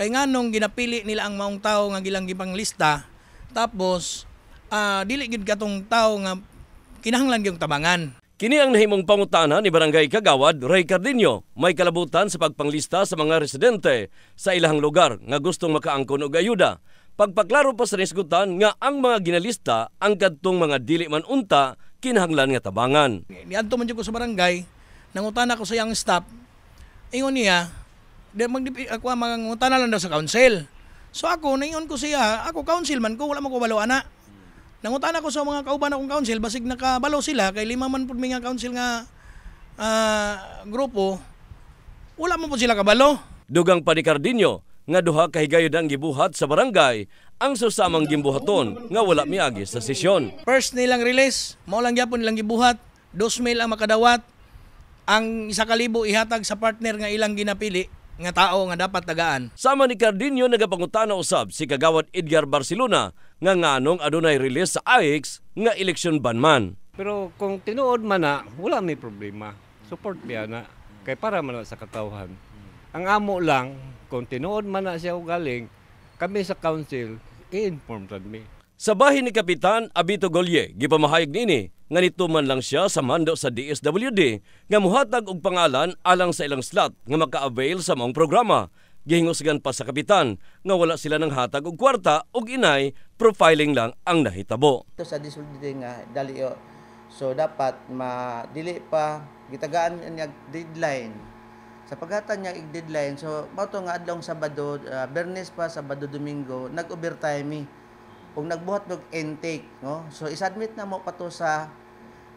Kay nganong ginapili nila ang maong tao nga gilang lista, tapos uh, dili gid katong tao nga kinahanglan gyung tabangan. Kini ang nahimong pangutana ni Barangay Kagawad, Ray Cardinio, may kalabutan sa pagpanglista sa mga residente sa ilang lugar nga gustong makaangkon og ayuda. Pagpaklaro pa sa nisgutan nga ang mga ginalista ang kadtong mga dili man unta kinahanglan nga tabangan. Niadto man ko sa barangay, nangutana ko sa yang staff, ingon niya, di magdipi ako mangunguta na lang daw sa council. So ako naingon ko siya, ako councilman ko wala man ko balo ana. Nangutan ako sa mga kauban akong council basig nakabalo sila kay lima man pud nga council nga uh, grupo wala man po sila kabalo. Dugang pa ni Cardinio nga duha ka higayod ang gibuhat sa barangay ang susamang gimbuhaton nga wala miagi sa sesyon. First nilang release, mao lang gyapon nilang gibuhat, dos 2,000 ang makadawat, ang isa ka ihatag sa partner nga ilang ginapili nga tao nga dapat tagaan. Sama ni Cardinio nagapangutana usab si kagawad Edgar Barcelona nga nganong adunay release sa AIX nga election ban man. Pero kung tinuod man na, wala may problema. Support biya na. Kay para man sa katawhan. Ang amo lang, kung tinuod man na siya galing, kami sa council, i-inform mi. Sa bahin ni Kapitan Abito Golye, gipamahayag nini nga nito man lang siya sa mando sa DSWD nga muhatag og pangalan alang sa ilang slot nga maka-avail sa maong programa. Gihingusgan pa sa kapitan nga wala sila ng hatag og kwarta og inay profiling lang ang nahitabo. Ito sa DSWD nga dali o. Oh. So dapat ma dili pa gitagaan niya deadline. Sa paghatan niya ig deadline so mato nga adlong Sabado, uh, Bernes pa Sabado Domingo nag-overtime eh kung nagbuhat og intake no so isadmit na mo pato sa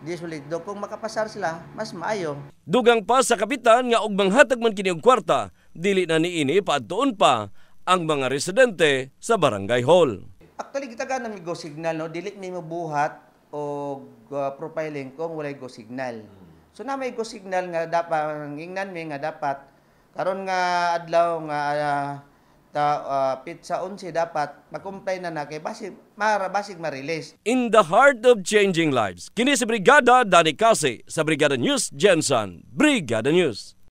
disulit do kung makapasar sila mas maayo dugang pa sa kapitan nga og manghatag man kini og kwarta dili na niini paadtoon pa ang mga residente sa barangay hall actually gitaga na mi go signal no dili mi mabuhat og uh, profiling kung walay go signal so na may go signal nga dapat ingnan mi nga dapat karon nga adlaw nga uh, ta uh, ah, pizza unsi dapat makumplay na na kay basig mara basig ma-release. In the heart of changing lives, kini si Brigada Dani Kasi sa Brigada News Jensen, Brigada News.